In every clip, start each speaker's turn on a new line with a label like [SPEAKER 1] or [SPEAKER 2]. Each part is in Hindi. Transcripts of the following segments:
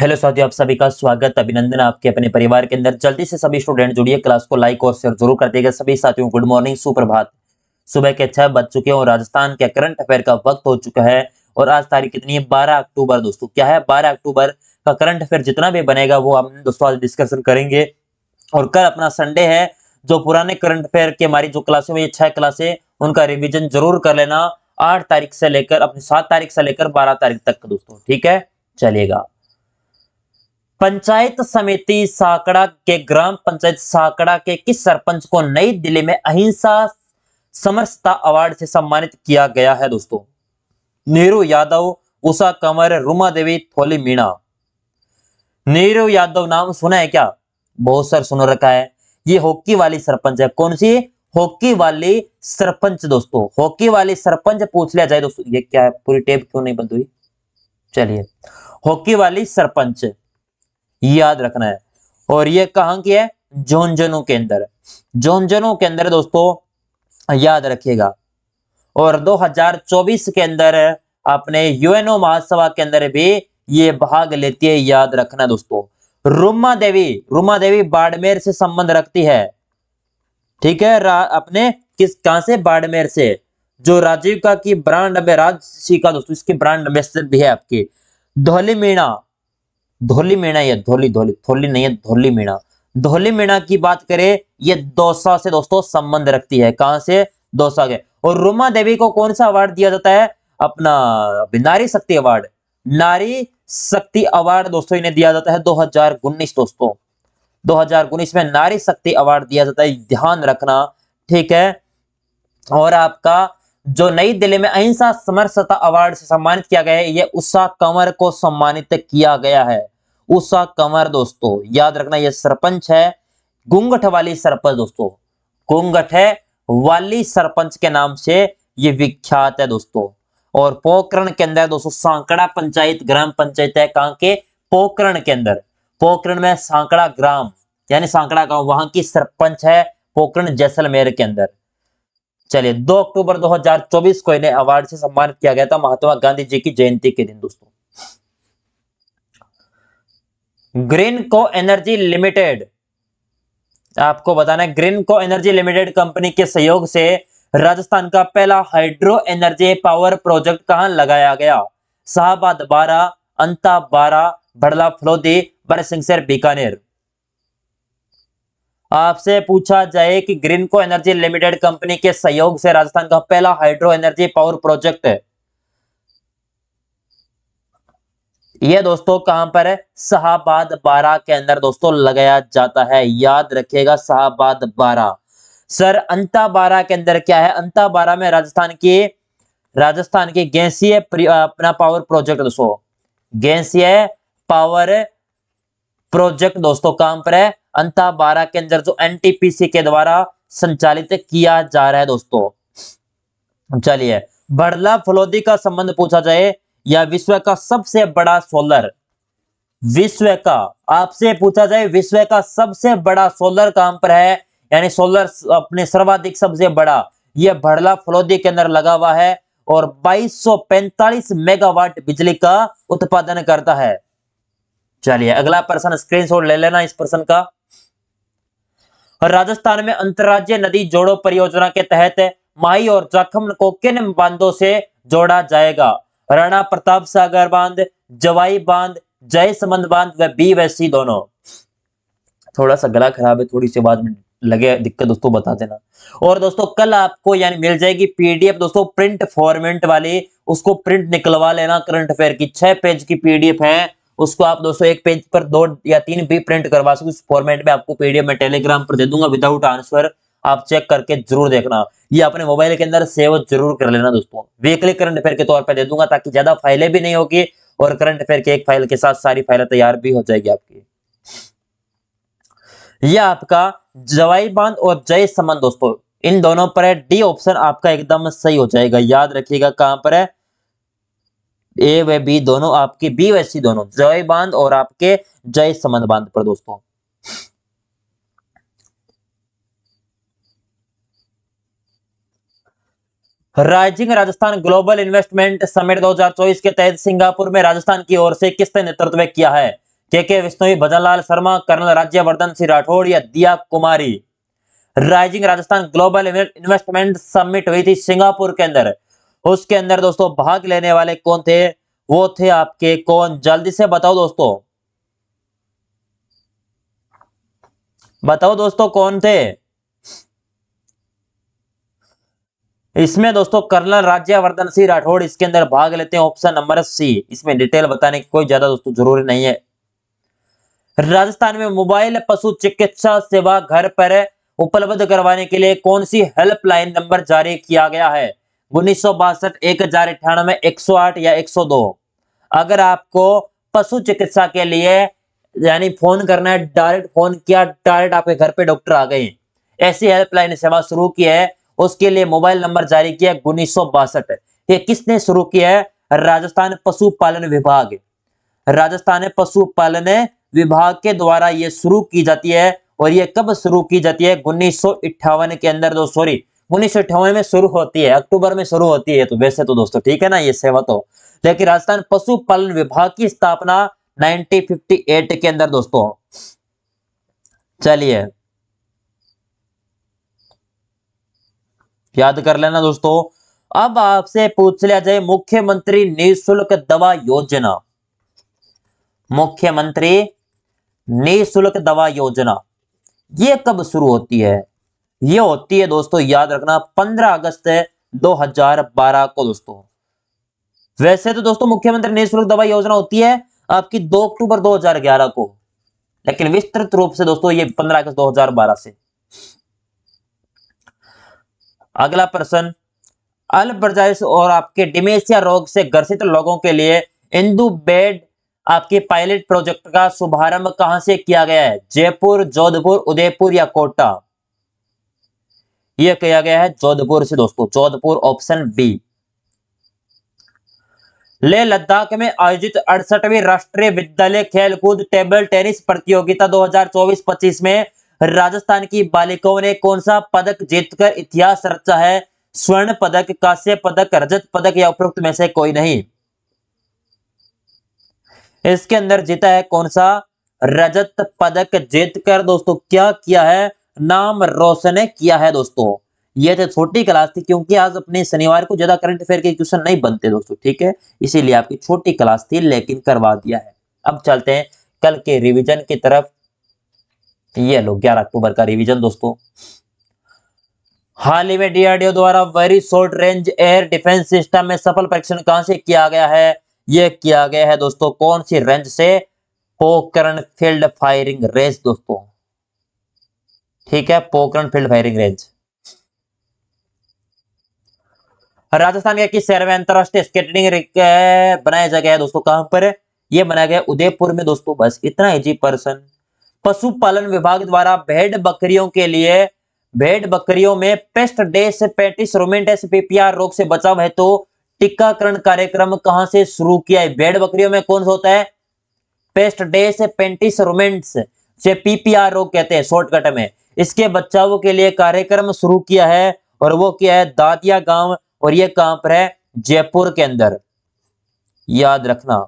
[SPEAKER 1] हेलो साथियों आप सभी का स्वागत अभिनंदन आपके अपने परिवार के अंदर जल्दी से सभी स्टूडेंट जुड़िए क्लास को लाइक और शेयर जरूर कर देगा सभी साथियों गुड मॉर्निंग सुप्रभात सुबह के छह बज चुके हैं और राजस्थान के करंट अफेयर का वक्त हो चुका है और आज तारीख कितनी है बारह अक्टूबर दोस्तों क्या है बारह अक्टूबर का करंट अफेयर जितना भी बनेगा वो हम दोस्तों आज डिस्कशन करेंगे और कल अपना संडे है जो पुराने करंट अफेयर की हमारी जो क्लासें हुई छह क्लासे उनका रिविजन जरूर कर लेना आठ तारीख से लेकर अपनी सात तारीख से लेकर बारह तारीख तक दोस्तों ठीक है चलिएगा पंचायत समिति साकड़ा के ग्राम पंचायत साकड़ा के किस सरपंच को नई दिल्ली में अहिंसा समरसता अवार्ड से सम्मानित किया गया है दोस्तों नेहरू यादव उषा कंवर रुमा देवी थोली मीणा नेहरू यादव नाम सुना है क्या बहुत सर सुन रखा है ये हॉकी वाली सरपंच है कौन सी हॉकी वाली सरपंच दोस्तों हॉकी वाली सरपंच पूछ लिया जाए दोस्तों ये क्या है पूरी टेप क्यों नहीं बंद हुई चलिए हॉकी वाली सरपंच याद रखना है और ये कहां की है झुंझुनू के अंदर झुंझुनू के अंदर दोस्तों याद रखिएगा और 2024 के अंदर अपने यूएनओ महासभा के अंदर भी ये भाग लेती है याद रखना दोस्तों रुमा देवी रुमा देवी बाड़मेर से संबंध रखती है ठीक है अपने किस कहां से बाड़मेर से जो राजीव का की ब्रांड में राज का दोस्तों इसकी ब्रांड एम्बेसडर भी है आपकी धोली मीणा धोली मीणा या धोली धोली थोली नहीं है धोली मीणा धोली मीणा की बात करें ये दोसा से दोस्तों संबंध रखती है कहां से दोसा के और रुमा देवी को कौन सा अवार्ड दिया जाता है अपना नारी शक्ति अवार्ड नारी शक्ति अवार्ड दोस्तों इन्हें दिया जाता है दो दोस्तों दो में नारी शक्ति अवार्ड दिया जाता है ध्यान रखना ठीक है और आपका जो नई दिल्ली में अहिंसा समरसता अवार्ड से सम्मानित किया गया है यह उषा कंवर को सम्मानित किया गया है उषा कंवर दोस्तों याद रखना यह सरपंच है गुंगठ वाली सरपंच दोस्तों गुंगठ है वाली सरपंच के नाम से ये विख्यात है दोस्तों और पोकरण के अंदर दोस्तों सांकड़ा पंचायत ग्राम पंचायत है कहां के पोकरण के अंदर पोकरण में सांकड़ा ग्राम यानी सांकड़ा गांव वहां की सरपंच है पोकरण जैसलमेर के अंदर चलिए 2 अक्टूबर 2024 को इन्हें अवार्ड से सम्मानित किया गया था महात्मा गांधी जी की जयंती के दिन दोस्तों ग्रीन को एनर्जी लिमिटेड आपको बताना है ग्रीन को एनर्जी लिमिटेड कंपनी के सहयोग से राजस्थान का पहला हाइड्रो एनर्जी पावर प्रोजेक्ट कहां लगाया गया शाहबाद बारह अंता बारह भड़ला फलोदी बरसिंह बीकानेर आपसे पूछा जाए कि ग्रीनको एनर्जी लिमिटेड कंपनी के सहयोग से राजस्थान का पहला हाइड्रो एनर्जी पावर प्रोजेक्ट है यह दोस्तों कहां पर है शाहबाद बारह के अंदर दोस्तों लगाया जाता है याद रखिएगा शाहबाद बारह सर अंता बारह के अंदर क्या है अंता बारह में राजस्थान की राजस्थान की गैसीय अपना पावर प्रोजेक्ट दोस्तों गैसीय पावर प्रोजेक्ट दोस्तों काम पर है अंता बारह के अंदर जो एनटीपीसी के द्वारा संचालित किया जा रहा है दोस्तों चलिए बड़ला फलोदी का संबंध पूछा जाए या विश्व का सबसे बड़ा सोलर विश्व का आपसे पूछा जाए विश्व का सबसे बड़ा सोलर काम पर है यानी सोलर अपने सर्वाधिक सबसे बड़ा यह भड़ला फलोदी के अंदर लगा हुआ है और 2245 मेगावाट बिजली का उत्पादन करता है चलिए अगला प्रश्न स्क्रीनशॉट ले लेना इस प्रश्न का और राजस्थान में अंतर्राज्य नदी जोड़ो परियोजना के तहत माही और जाखम को किन बांधों से जोड़ा जाएगा राणा प्रताप सागर बांध जवाई बांध जय समंद बांध व बी व सी दोनों थोड़ा सा गला खराब है थोड़ी सी बाद में लगे दिक्कत दोस्तों बता देना और दोस्तों कल आपको यानी मिल जाएगी पीडीएफ दोस्तों प्रिंट फॉर्मेट वाली उसको प्रिंट निकलवा लेना करंट अफेयर की छह पेज की पीडीएफ है उसको आप दोस्तों एक पेज पर दो या तीन भी प्रिंट करवा सकते उस फॉर्मेट में आपको पीडीएफ में टेलीग्राम पर दे दूंगा विदाउट आंसर आप चेक करके जरूर देखना ये अपने मोबाइल के अंदर सेव जरूर कर लेना दोस्तों वीकली करंट अफेयर के तौर पर दे दूंगा ताकि ज्यादा फाइलें भी नहीं होगी और करंट अफेयर की एक फाइल के साथ सारी फाइलें तैयार भी हो जाएगी आपकी यह आपका जवाई बांध और जय समन दोस्तों इन दोनों पर है डी ऑप्शन आपका एकदम सही हो जाएगा याद रखिएगा कहां पर है ए व बी दोनों आपके बी व सी दोनों जय बांध और आपके जय संबंध बांध पर दोस्तों rising Rajasthan global investment summit 2024 के तहत सिंगापुर में राजस्थान की ओर से किसने नेतृत्व किया है के के भजन भजनलाल शर्मा कर्नल राज्यवर्धन सिंह राठौड़ या Diya Kumari rising Rajasthan global investment summit हुई थी सिंगापुर के अंदर उसके अंदर दोस्तों भाग लेने वाले कौन थे वो थे आपके कौन जल्दी से बताओ दोस्तों बताओ दोस्तों कौन थे इसमें दोस्तों कर्नल राज्यवर्धन सिंह राठौड़ इसके अंदर भाग लेते हैं ऑप्शन नंबर सी इसमें डिटेल बताने की कोई ज्यादा दोस्तों जरूरी नहीं है राजस्थान में मोबाइल पशु चिकित्सा सेवा घर पर उपलब्ध करवाने के लिए कौन सी हेल्पलाइन नंबर जारी किया गया है उन्नीस सौ बासठ एक हजार अठानवे एक या 102 अगर आपको पशु चिकित्सा के लिए यानी फोन करना है डायरेक्ट फोन किया डायरेक्ट आपके घर पे डॉक्टर आ गए ऐसी हेल्पलाइन सेवा शुरू की है उसके लिए मोबाइल नंबर जारी किया उन्नीस सौ बासठ ये किसने शुरू किया है राजस्थान पशुपालन विभाग राजस्थान पशुपालन विभाग के द्वारा ये शुरू की जाती है और ये कब शुरू की जाती है उन्नीस के अंदर दो सॉरी उन्नीस में शुरू होती है अक्टूबर में शुरू होती है तो वैसे तो दोस्तों ठीक है ना ये सेवा तो लेकिन राजस्थान पशुपालन विभाग की स्थापना 1958 के अंदर दोस्तों चलिए याद कर लेना दोस्तों अब आपसे पूछ लिया जाए मुख्यमंत्री निःशुल्क दवा योजना मुख्यमंत्री निःशुल्क दवा योजना ये कब शुरू होती है ये होती है दोस्तों याद रखना 15 अगस्त 2012 को दोस्तों वैसे तो दोस्तों मुख्यमंत्री निःशुल्क दवा योजना होती है आपकी 2 अक्टूबर 2011 को लेकिन विस्तृत रूप से दोस्तों ये 15 अगस्त 2012 से अगला प्रश्न अल प्रजाइश और आपके डिमेशिया रोग से ग्रसित लोगों के लिए इंदु बेड आपके पायलट प्रोजेक्ट का शुभारंभ कहां से किया गया है जयपुर जोधपुर उदयपुर या कोटा यह किया गया है जोधपुर से दोस्तों जोधपुर ऑप्शन बी ले लद्दाख में आयोजित अड़सठवीं राष्ट्रीय विद्यालय खेलकूद टेबल टेनिस प्रतियोगिता 2024-25 में राजस्थान की बालिकाओं ने कौन सा पदक जीतकर इतिहास रचा है स्वर्ण पदक कांस्य पदक रजत पदक या उपरोक्त में से कोई नहीं इसके अंदर जीता है कौन सा रजत पदक जीतकर दोस्तों क्या किया है नाम रोशन किया है दोस्तों ये थे छोटी क्लास थी क्योंकि आज अपने शनिवार को ज्यादा करंट अफेयर के क्वेश्चन नहीं बनते दोस्तों ठीक है इसीलिए आपकी छोटी क्लास थी लेकिन करवा दिया है अब चलते हैं कल के रिवीजन की तरफ ये लो 11 अक्टूबर का रिवीजन दोस्तों हाल ही में डीआरडीओ द्वारा very short range air defence system में सफल परीक्षण कहां से किया गया है यह किया गया है दोस्तों कौन सी रेंज से पोकरण फील्ड फायरिंग रेस दोस्तों ठीक है Pokhran field firing range Rajasthan का किस शहर में अंतरराष्ट्रीय स्केटिंग बनाया जा गया है दोस्तों कहां पर यह बनाया गया उदयपुर में दोस्तों बस इतना इजी पर्सन पशुपालन विभाग द्वारा भेड़ बकरियों के लिए भेड़ बकरियों में peste des petits ruminants PPR रोग से बचाव है तो टीकाकरण कार्यक्रम कहां से शुरू किया है भेड़ बकरियों में कौन सा होता है पेस्ट डेस पेंटिस रोमेंट्स से पीपीआर रोग कहते हैं शॉर्टकट में इसके बच्चाओं के लिए कार्यक्रम शुरू किया है और वो क्या है दातिया गांव और ये कहां पर है जयपुर के अंदर याद रखना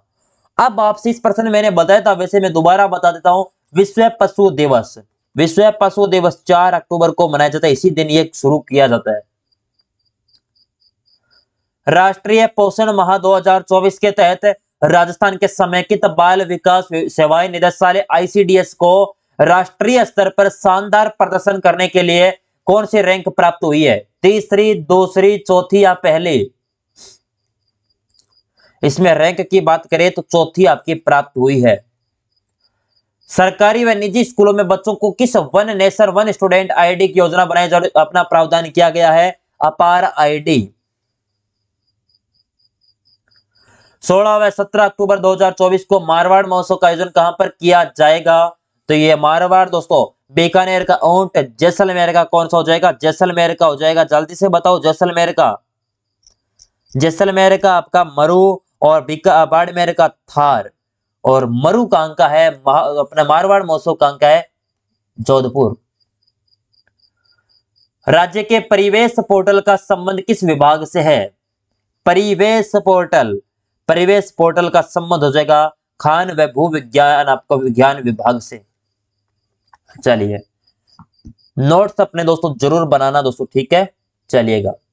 [SPEAKER 1] अब आपसे इस प्रश्न मैंने बताया था वैसे मैं दोबारा बता देता हूं विश्व पशु दिवस विश्व पशु दिवस चार अक्टूबर को मनाया जाता है इसी दिन ये शुरू किया जाता है राष्ट्रीय पोषण माह 2024 के तहत राजस्थान के समेकित बाल विकास सेवाएं निदेशालय आईसीडीएस को राष्ट्रीय स्तर पर शानदार प्रदर्शन करने के लिए कौन सी रैंक प्राप्त हुई है तीसरी दूसरी चौथी या पहली इसमें रैंक की बात करें तो चौथी आपकी प्राप्त हुई है सरकारी व निजी स्कूलों में बच्चों को किस one nation one student ID की योजना बनाई जा अपना प्रावधान किया गया है अपार आईडी 16 व 17 अक्टूबर 2024 को मारवाड़ महोत्सव का आयोजन कहां पर किया जाएगा तो ये मारवाड़ दोस्तों बीकानेर का ऊंट जैसलमेर का कौन सा हो जाएगा जैसलमेर का हो जाएगा जल्दी से बताओ जैसलमेर का जैसलमेर का आपका मरु और बाड़मेर का थार और मरु का अंक है अपना मारवाड़ महोत्सव का अंक है जोधपुर राज्य के परिवेश पोर्टल का संबंध किस विभाग से है परिवेश पोर्टल परिवेश पोर्टल का संबंध हो जाएगा खान व भू विज्ञान आपका विज्ञान विभाग से चलिए नोट्स अपने दोस्तों जरूर बनाना दोस्तों ठीक है चलिएगा